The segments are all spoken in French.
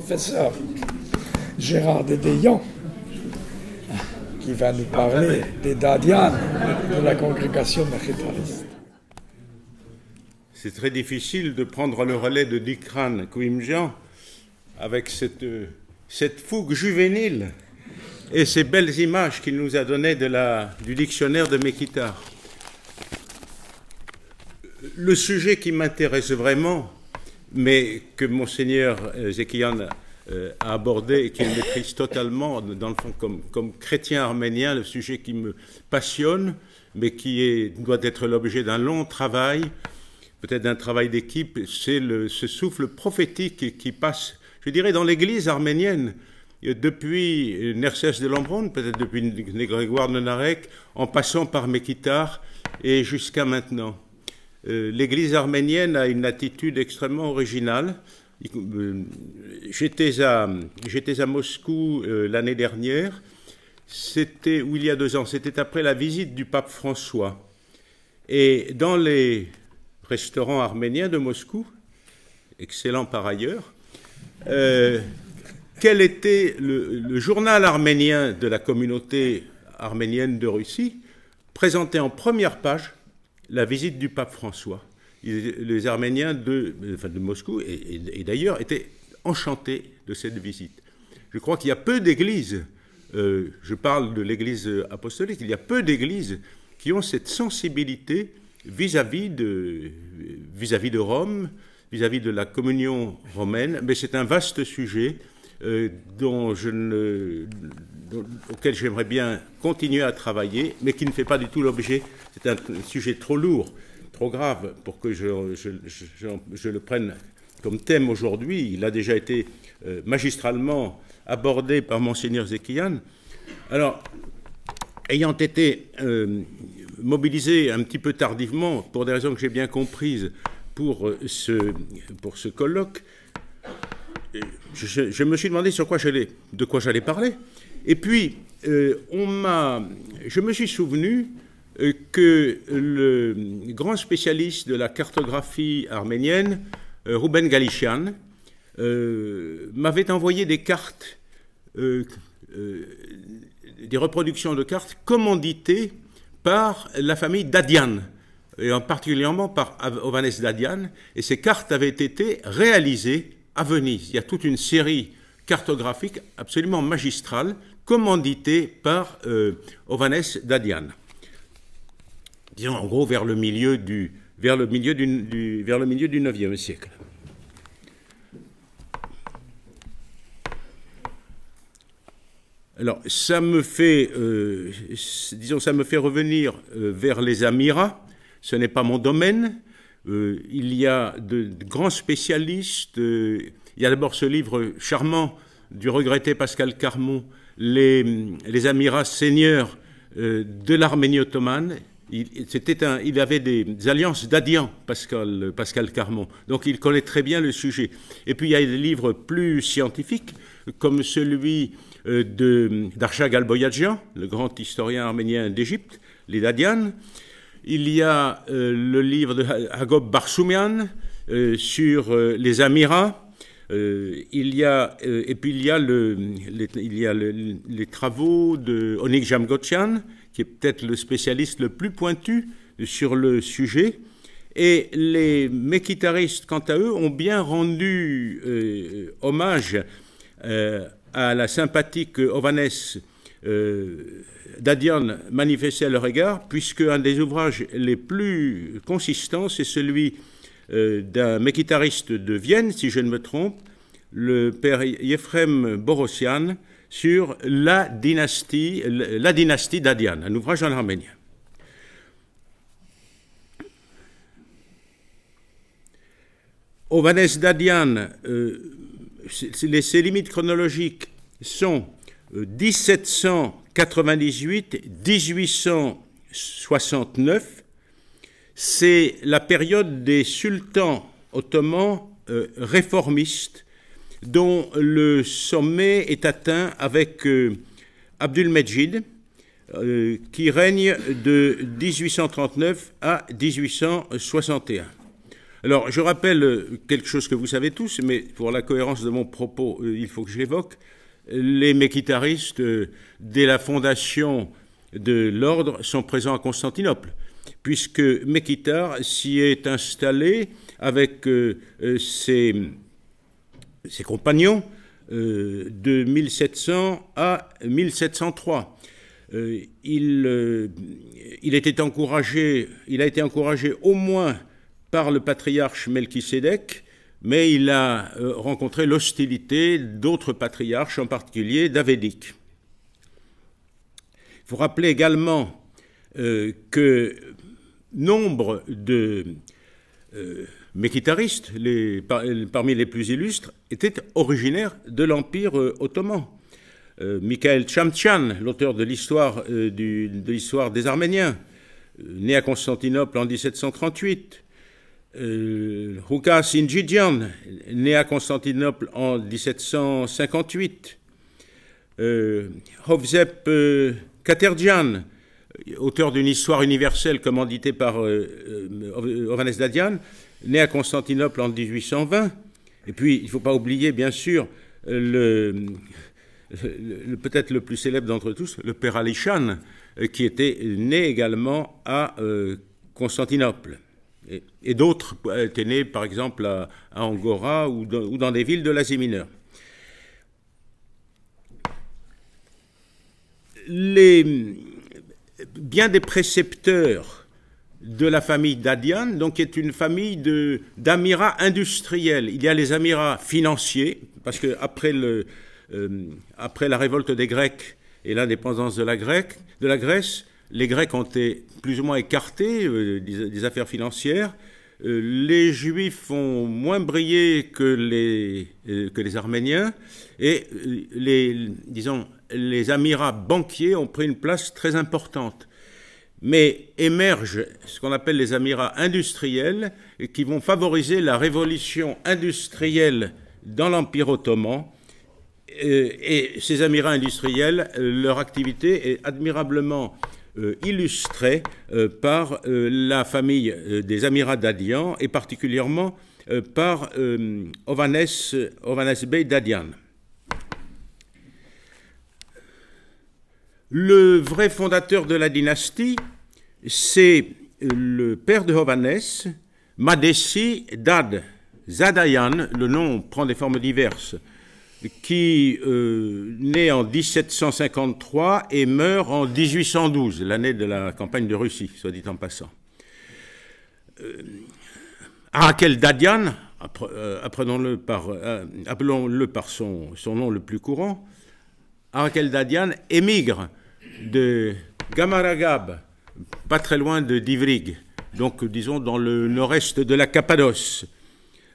professeur Gérard Dédéillon, qui va nous parler des Dadianes de la congrégation méritariste. C'est très difficile de prendre le relais de Dikran Kouimjian avec cette, cette fougue juvénile et ces belles images qu'il nous a données de la, du dictionnaire de Mekitar. Le sujet qui m'intéresse vraiment, mais que Monseigneur euh, Zekian euh, a abordé et qu'il maîtrise totalement, dans le fond, comme, chrétien arménien, le sujet qui me passionne, mais qui doit être l'objet d'un long travail, peut-être d'un travail d'équipe, c'est ce souffle prophétique qui passe, je dirais, dans l'Église arménienne, depuis Nerses de Lambron, peut-être depuis Grégoire de Narek, en passant par Mekitar et jusqu'à maintenant. Euh, l'Église arménienne a une attitude extrêmement originale. Euh, j'étais à, Moscou euh, l'année dernière, c'était, ou il y a deux ans, c'était après la visite du pape François. Et dans les restaurants arméniens de Moscou, excellent par ailleurs, quel était le, journal arménien de la communauté arménienne de Russie présenté en première page la visite du pape François. Les Arméniens de, de Moscou, et, d'ailleurs, étaient enchantés de cette visite. Je crois qu'il y a peu d'églises, euh, je parle de l'église apostolique, il y a peu d'églises qui ont cette sensibilité vis-à-vis de, vis -vis de Rome, vis-à-vis de la communion romaine, mais c'est un vaste sujet euh, dont je ne, auquel j'aimerais bien continuer à travailler, mais qui ne fait pas du tout l'objet. C'est un sujet trop lourd, trop grave pour que je, le prenne comme thème aujourd'hui. Il a déjà été euh, magistralement abordé par monseigneur Zekian. Alors, ayant été euh, mobilisé un petit peu tardivement, pour des raisons que j'ai bien comprises, pour euh, ce, pour ce colloque, je, je, me suis demandé sur quoi j'allais, de quoi j'allais parler. Et puis, euh, je me suis souvenu euh, que le grand spécialiste de la cartographie arménienne, euh, Ruben m'avait envoyé des cartes, des reproductions de cartes commanditées par la famille Dadian, et en particulièrement par Ovanes Dadian, et ces cartes avaient été réalisées à Venise. Il y a toute une série cartographique absolument magistrale commandité par euh, Ovanes Dadian. Disons en gros vers le milieu du, vers le milieu vers le milieu du 9e siècle. Alors, ça me fait, euh, disons, ça me fait revenir euh, vers les Amiras. Ce n'est pas mon domaine. Euh, il y a de, de grands spécialistes. il y a d'abord ce livre charmant du regretté Pascal Carmon les, les amirats seigneurs euh, de l'Arménie ottomane. Il, un, avait des alliances d'Adian, Pascal, Pascal Carmon. Donc il connaît très bien le sujet. Et puis il y a des livres plus scientifiques, comme celui euh, d'Arshag Galboyadjian, le grand historien arménien d'Égypte, les Dadianes. Il y a euh, le livre de Hagob Barsoumian sur les Amirats. Euh, il y a, euh, et puis il y a, le, les, il y a les travaux de Onik qui est peut-être le spécialiste le plus pointu sur le sujet. Et les mékitaristes quant à eux, ont bien rendu euh, hommage à la sympathique Ovanes Dadian manifestait à leur égard, puisque un des ouvrages les plus consistants, c'est celui euh, d'un guitariste de Vienne, si je ne me trompe, le père Yefrem Borossian, sur la dynastie, la dynastie d'Adian, un ouvrage en arménien. Au d'Adian, euh, ses limites chronologiques sont 1798-1869, euh, c'est la période des sultans ottomans euh, réformistes dont le sommet est atteint avec euh, Abdul euh, qui règne de 1839 à 1861. Alors, je rappelle quelque chose que vous savez tous, mais pour la cohérence de mon propos, il faut que je l'évoque. Les méquitaristes, dès la fondation de l'ordre, sont présents à Constantinople puisque Mekitar s'y est installé avec euh, euh, ses, compagnons euh, de 1700 à 1703. il, encouragé, il a été encouragé au moins par le patriarche Melchisedec, mais il a rencontré l'hostilité d'autres patriarches, en particulier d'Avédic. Il faut rappeler également que nombre de euh, parmi les plus illustres, étaient originaires de l'Empire euh, ottoman. Michael euh, Mikhail l'auteur de l'histoire euh, de des Arméniens, né à Constantinople en 1738. Hukas Injidjan, né à Constantinople en 1758. Hovzep Katerjan, euh, auteur d'une histoire universelle commanditée par euh, euh, Ovanes Dadian, né à Constantinople en 1820. Et puis, il ne faut pas oublier, bien sûr, peut-être le plus célèbre d'entre tous, le père Alishan, qui était né également à Constantinople. Et, d'autres étaient nés, par exemple, à, Angora ou ou dans, des villes de l'Asie mineure. Les, bien des précepteurs de la famille d'Adian, donc qui est une famille d'amirats industriels. Il y a les amirats financiers, parce que après, euh, la révolte des Grecs et l'indépendance de, la Grèce, les Grecs ont été plus ou moins écartés euh, des, affaires financières. Euh, les Juifs ont moins brillé que les, que les Arméniens. Et les, disons, les amirats banquiers ont pris une place très importante. Mais émergent ce qu'on appelle les amirats industriels, qui vont favoriser la révolution industrielle dans l'Empire ottoman. Euh, et ces amirats industriels, leur activité est admirablement euh, illustrée euh, par la famille des amirats d'Adian, et particulièrement par Ovanes, Ovanes Bey d'Adian. Le vrai fondateur de la dynastie, c'est le père de Hovannes, Madesi Dad, Zadayan, le nom prend des formes diverses, qui euh, naît en 1753 et meurt en 1812, l'année de la campagne de Russie, soit dit en passant. Arakel euh, Dadian, euh, appelons-le par son nom le plus courant, Arakel Dadian émigre de Gamaragab, pas très loin de Divrig, donc disons dans le nord-est de la Cappadoce,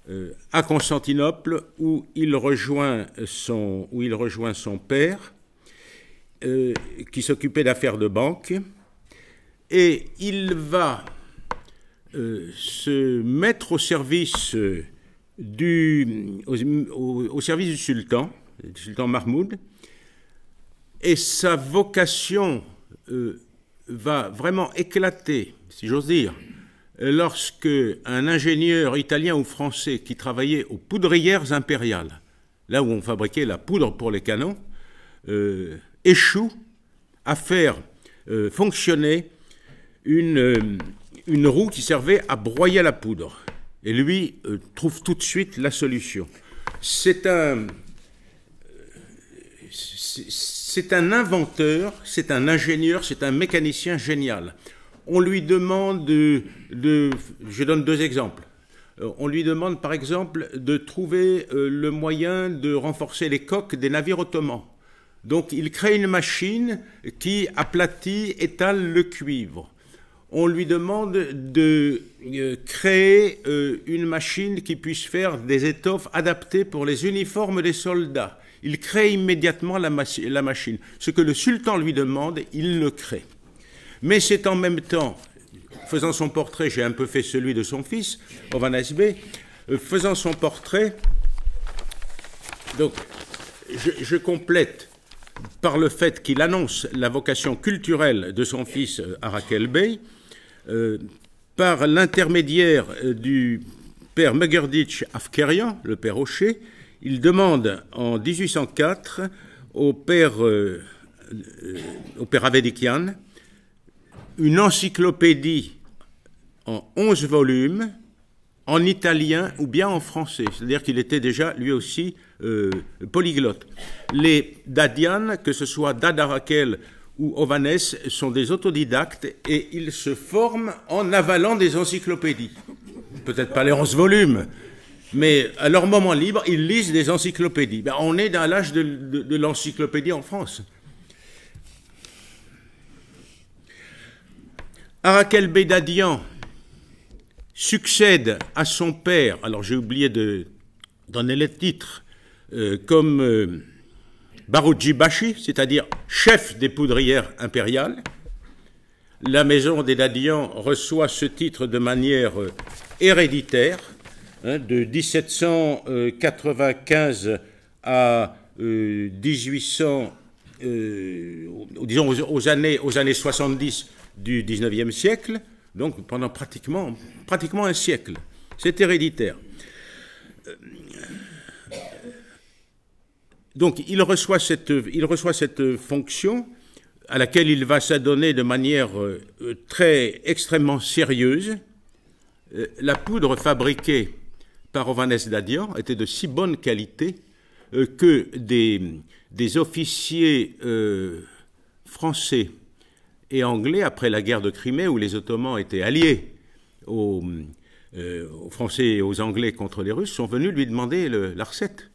euh, à Constantinople, où il rejoint son, où il rejoint son père, euh, qui s'occupait d'affaires de banque, et il va euh, se mettre au service du, au, au service du sultan, du sultan Mahmoud, et sa vocation euh, va vraiment éclater, si j'ose dire, euh, lorsque un ingénieur italien ou français qui travaillait aux poudrières impériales, là où on fabriquait la poudre pour les canons, euh, échoue à faire fonctionner une, une, roue qui servait à broyer la poudre. Et lui trouve tout de suite la solution. C'est un c'est un inventeur, c'est un ingénieur, c'est un mécanicien génial. On lui demande de, je donne deux exemples. Euh, on lui demande par exemple de trouver euh, le moyen de renforcer les coques des navires ottomans. Donc il crée une machine qui aplatit, étale le cuivre. On lui demande de euh, créer une machine qui puisse faire des étoffes adaptées pour les uniformes des soldats il crée immédiatement la, machine. Ce que le sultan lui demande, il le crée. Mais c'est en même temps, faisant son portrait, j'ai un peu fait celui de son fils, Ovanesbe, euh, faisant son portrait, donc je, complète par le fait qu'il annonce la vocation culturelle de son fils euh, Arakel Bey, euh, par l'intermédiaire du père Megerditch Afkerian, le père Hocher, il demande en 1804 au père, euh, euh, au père Avedikian une encyclopédie en 11 volumes en italien ou bien en français. C'est-à-dire qu'il était déjà lui aussi euh, polyglotte. Les Dadian, que ce soit Dada Raquel ou Ovanes, sont des autodidactes et ils se forment en avalant des encyclopédies. Peut-être pas les 11 volumes, mais à leur moment libre, ils lisent des encyclopédies. Ben, on est dans l'âge de, l'encyclopédie en France. Arakel Bédadian succède à son père, alors j'ai oublié de donner le titre, euh, comme euh, Barujibashi, c'est-à-dire chef des poudrières impériales. La maison des Dadians reçoit ce titre de manière euh, héréditaire. Hein, de 1795 euh, à 1800, euh, euh, disons aux, années, aux années 70 du 19e siècle, donc pendant pratiquement, pratiquement un siècle. C'est héréditaire. Donc il reçoit cette, il reçoit cette fonction à laquelle il va s'adonner de manière très extrêmement sérieuse. La poudre fabriquée par Ovanes Dadian, était de si bonne qualité euh, que des, officiers euh, français et anglais, après la guerre de Crimée, où les Ottomans étaient alliés aux, euh, Français et aux Anglais contre les Russes, sont venus lui demander le, la recette.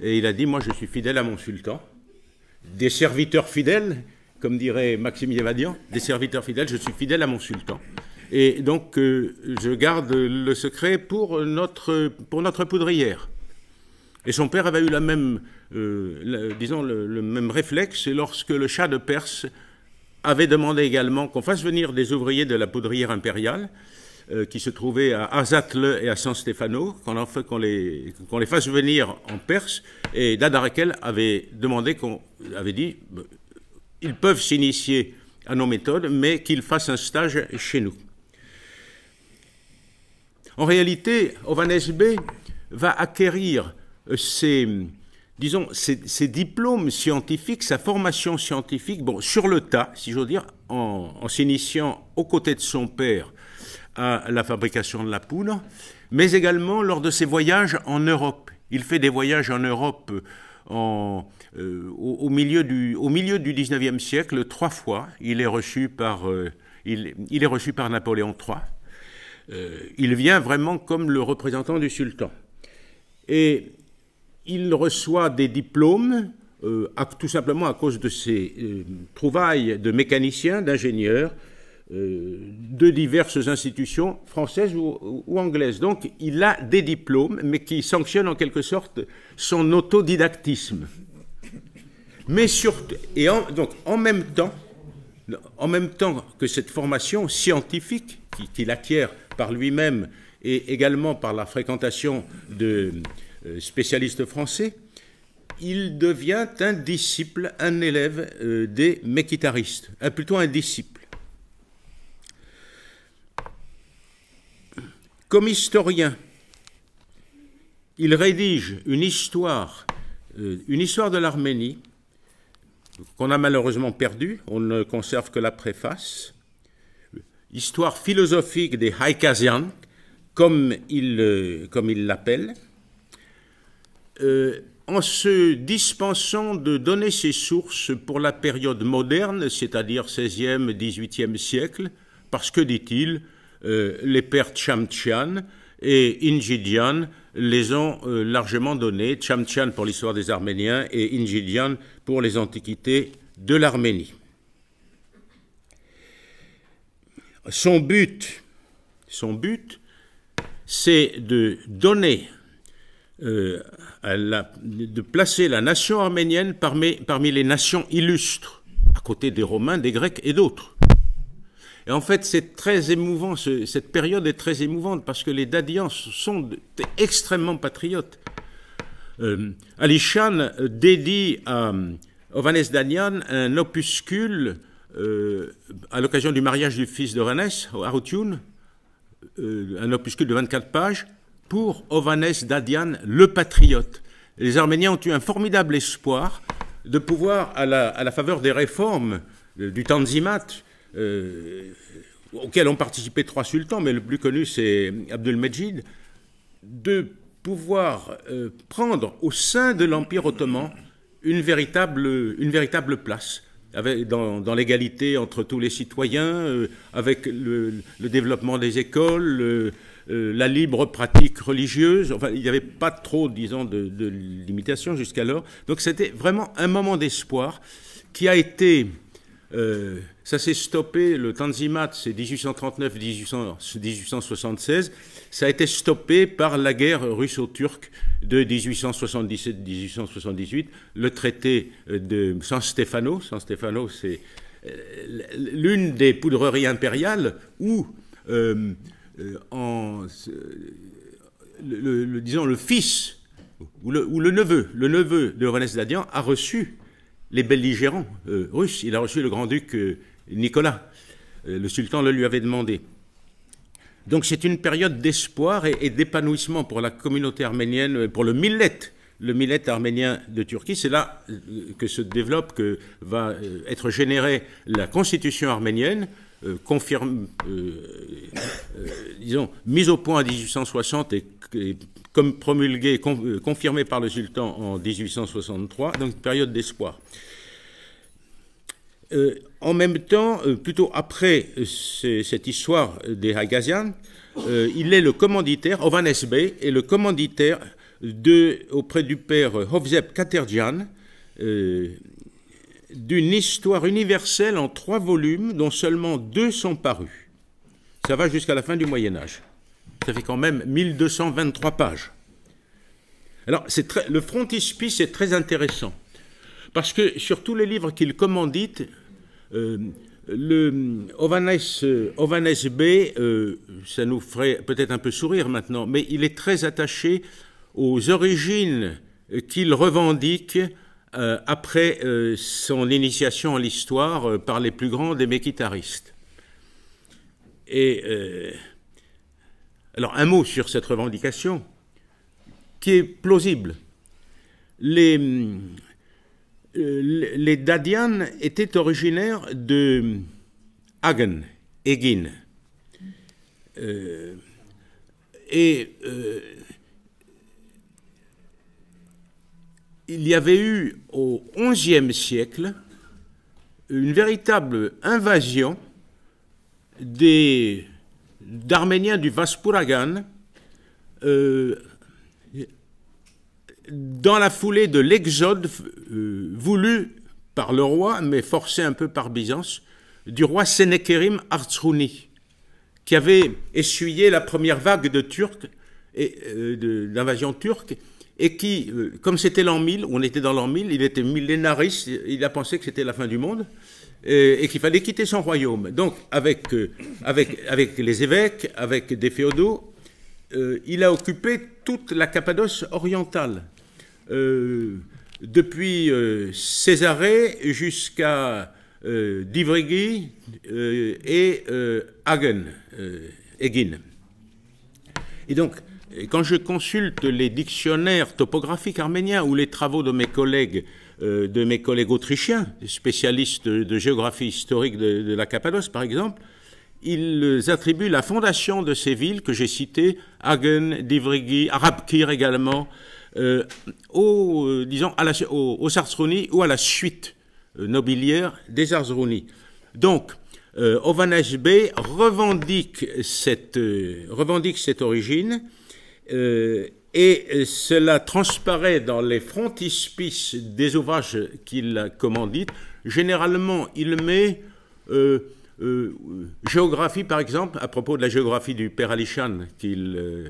Et il a dit, moi je suis fidèle à mon sultan, des serviteurs fidèles, comme dirait Maxime Yevadian, des serviteurs fidèles, je suis fidèle à mon sultan. Et donc, euh, je garde le secret pour notre, pour notre poudrière. Et son père avait eu la même, euh, disons, le, même réflexe lorsque le chat de Perse avait demandé également qu'on fasse venir des ouvriers de la poudrière impériale euh, qui se trouvaient à Azatle et à San Stefano, qu'on fait, qu'on les, qu'on les fasse venir en Perse. Et Dadarakel avait demandé qu'on avait dit, ils peuvent s'initier à nos méthodes, mais qu'ils fassent un stage chez nous. En réalité, Ovanes B va acquérir euh, ses, disons, ses, diplômes scientifiques, sa formation scientifique, bon, sur le tas, si j'ose dire, en, s'initiant aux côtés de son père à la fabrication de la poudre, mais également lors de ses voyages en Europe. Il fait des voyages en Europe euh, euh, au, milieu du, XIXe siècle trois fois. Il est reçu par, il est reçu par Napoléon III euh, il vient vraiment comme le représentant du sultan. Et il reçoit des diplômes euh, tout simplement à cause de ses euh, trouvailles de mécaniciens, d'ingénieurs, de diverses institutions françaises ou, anglaises. Donc il a des diplômes, mais qui sanctionnent en quelque sorte son autodidactisme. Mais surtout, et donc en même temps, en même temps que cette formation scientifique qu'il acquiert par lui-même et également par la fréquentation de euh, spécialistes français, il devient un disciple, un élève euh, des méquitaristes, euh, plutôt un disciple. Comme historien, il rédige une histoire, une histoire de l'Arménie qu'on a malheureusement perdue, on ne conserve que la préface, histoire philosophique des Haïkazian, euh, comme il l'appelle, euh, en se dispensant de donner ses sources pour la période moderne, c'est-à-dire 16e, 18 siècle, parce que, dit-il, euh, les pères Chamtian et Injidian les ont largement donnés, Chamtian pour l'histoire des Arméniens et Injidian pour les antiquités de l'Arménie. Son but, son but, c'est de donner, euh, de placer la nation arménienne parmi, les nations illustres, à côté des Romains, des Grecs et d'autres. Et en fait, c'est très émouvant, cette période est très émouvante parce que les Dadians sont extrêmement patriotes. Euh, dédie à euh, Ovanes Danian un opuscule euh, à l'occasion du mariage du fils de Rennes, Arutyun, euh, un opuscule de 24 pages, pour Ovanes Dadian, le patriote. Les Arméniens ont eu un formidable espoir de pouvoir, à la, faveur des réformes euh, du Tanzimat, auxquelles ont participé trois sultans, mais le plus connu c'est Abdulmejid, de pouvoir prendre au sein de l'Empire ottoman une véritable, une véritable place avec, dans, l'égalité entre tous les citoyens, euh, avec le, développement des écoles, euh, la libre pratique religieuse. Enfin, il n'y avait pas trop, disons, de, de limitations jusqu'alors. Donc c'était vraiment un moment d'espoir qui a été euh, ça s'est stoppé, le Tanzimat, c'est 1839-1876, ça a été stoppé par la guerre russo-turque de 1877-1878, le traité euh, de San Stefano. San Stefano, c'est euh, l'une des poudreries impériales où, en, le, disons, le fils ou le, neveu, le neveu de René Dadian a reçu les belligérants euh, russes. Il a reçu le grand-duc euh, Nicolas. Euh, le sultan le lui avait demandé. Donc c'est une période d'espoir et, d'épanouissement pour la communauté arménienne, pour le millet, le millet arménien de Turquie. C'est là que se développe, que va être générée la constitution arménienne, confirme, disons, mise au point en 1860 et, et comme promulgué, euh, confirmé par le sultan en 1863, donc une période d'espoir. Euh, en même temps, euh, plutôt après cette histoire des Haïgazian, il est le commanditaire, Ovanes Bey est le commanditaire auprès du père Hovzeb Katerjian d'une histoire universelle en trois volumes dont seulement deux sont parus. Ça va jusqu'à la fin du Moyen Âge. Ça fait quand même 1223 pages. Alors, le frontispice est très intéressant, parce que sur tous les livres qu'il commandite, euh, le Ovanes, euh, B, euh, ça nous ferait peut-être un peu sourire maintenant, mais il est très attaché aux origines qu'il revendique après son initiation à l'histoire par les plus grands des Méquitaristes Et alors un mot sur cette revendication, qui est plausible. Les, euh, Dadian étaient originaires de Hagen, Egin. Euh, et euh, il y avait eu au XIe siècle une véritable invasion des d'Arméniens du Vaspouragan, euh, dans la foulée de l'exode euh, voulu par le roi, mais forcé un peu par Byzance, du roi Sénékerim Artsrouni, qui avait essuyé la première vague de Turcs, et, euh, turque, et qui, comme c'était l'an 1000, on était dans l'an 1000, il était millénariste, il a pensé que c'était la fin du monde, euh, et qu'il fallait quitter son royaume. Donc, avec, euh, avec, les évêques, avec des féodaux, euh, il a occupé toute la Cappadoce orientale, depuis Césarée jusqu'à Divrigi et Hagen, Egin. Et donc, quand je consulte les dictionnaires topographiques arméniens ou les travaux de mes collègues euh, de mes collègues autrichiens, spécialistes de géographie historique de, la Cappadoce par exemple, ils attribuent la fondation de ces villes que j'ai citées, Hagen, Divrigi, Arabkir également, euh, au, euh, disons, aux Sarsrouni ou à la suite nobilière nobiliaire des Sarsrouni. Donc, Ovanes revendique cette, revendique cette origine et euh, cela transparaît dans les frontispices des ouvrages qu'il commandite. Généralement, il met euh, euh, géographie, par exemple, à propos de la géographie du Père Alishan qu'il euh,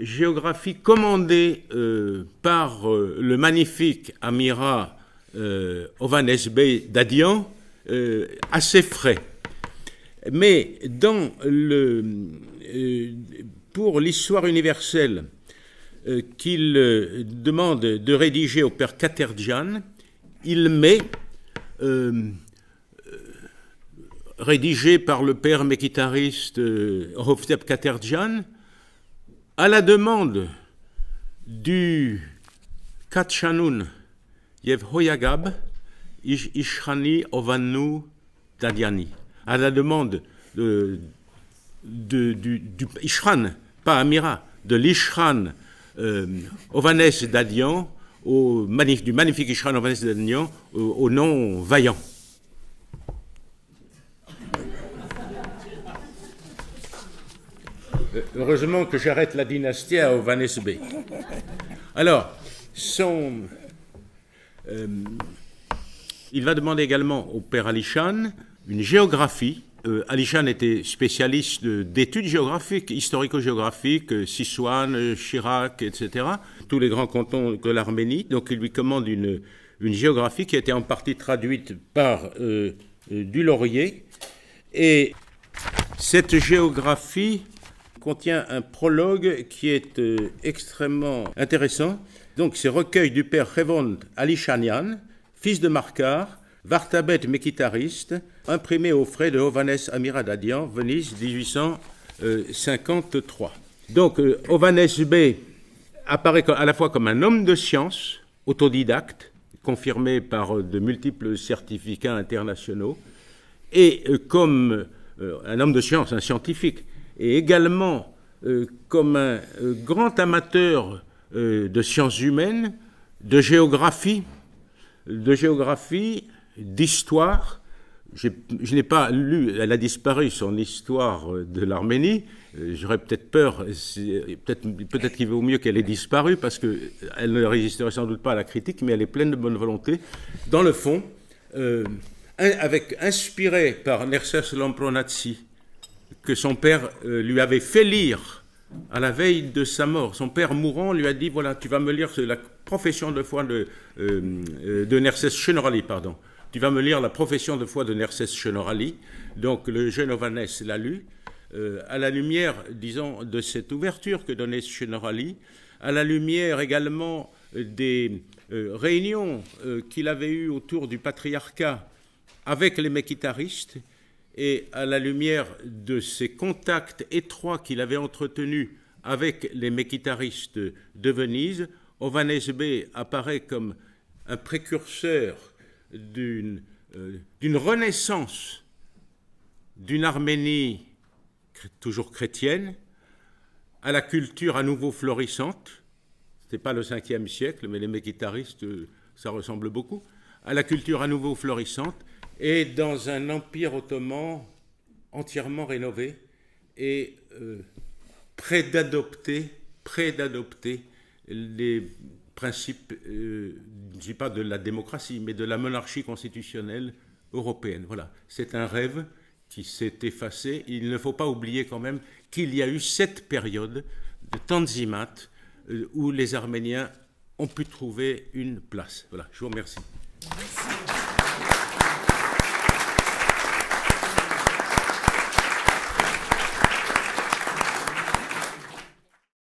géographie commandée par le magnifique Amira Ovanes Bey d'Adian à ses frais. Mais dans le pour l'histoire universelle euh, qu'il euh, demande de rédiger au père katerjan il met, euh, rédigé par le père Mekitariste Hovteb Katerjan à la demande du Katchanun Yevhoyagab Ishrani Ovanu Dadiani, à la demande de, du Ishran, pas Amira, de l'Ishran euh, Ovanès d'Adian, du magnifique Ishran Ovanes d'Adian, euh, au, nom vaillant. Euh, heureusement que j'arrête la dynastie à Ovanes B. Alors, son, euh, il va demander également au père Alishan une géographie euh, était spécialiste d'études géographiques, historico-géographiques, euh, Sisouane, euh, Chirac, etc., tous les grands cantons de l'Arménie. Donc il lui commande une, géographie qui a été en partie traduite par euh, euh Et cette géographie contient un prologue qui est extrêmement intéressant. Donc c'est recueil du père Revond Alishanian, fils de Markar, Vartabet Mekitariste, imprimé aux frais de Ovanes Amiradadian, Venise 1853. Euh, Donc euh, Ovanes B apparaît à la fois comme un homme de science, autodidacte, confirmé par euh, de multiples certificats internationaux, et comme un homme de science, un scientifique, et également comme un grand amateur de sciences humaines, de géographie, de géographie d'histoire. Je, n'ai pas lu, elle a disparu, son histoire euh, de l'Arménie. Euh, j'aurais peut-être peur, euh, peut-être qu'il vaut mieux qu'elle ait disparu, parce qu'elle ne résisterait sans doute pas à la critique, mais elle est pleine de bonne volonté. Dans le fond, euh, avec, inspiré par Nerses Lampronazzi, que son père lui avait fait lire à la veille de sa mort. Son père mourant lui a dit, voilà, tu vas me lire la profession de foi de, de Nerses Chenorali, pardon. Tu vas me lire la profession de foi de Nerses Chenorali. Donc le Genovanès l'a lu. Euh, à la lumière, disons, de cette ouverture que donnait Chenorali, à la lumière également euh, des euh, réunions qu'il avait eues autour du patriarcat avec les Mekitaristes, et à la lumière de ces contacts étroits qu'il avait entretenus avec les Mekitaristes de Venise, Ovanes B apparaît comme un précurseur euh, d'une renaissance d'une Arménie toujours chrétienne à la culture à nouveau florissante, ce n'est pas le 5 siècle, mais les méquitaristes, euh, ça ressemble beaucoup, à la culture à nouveau florissante et dans un empire ottoman entièrement rénové et euh, d'adopter, près d'adopter les principe, euh, je ne dis pas de la démocratie, mais de la monarchie constitutionnelle européenne. Voilà, c'est un rêve qui s'est effacé. Il ne faut pas oublier quand même qu'il y a eu cette période de Tanzimat euh, où les Arméniens ont pu trouver une place. Voilà, je vous remercie.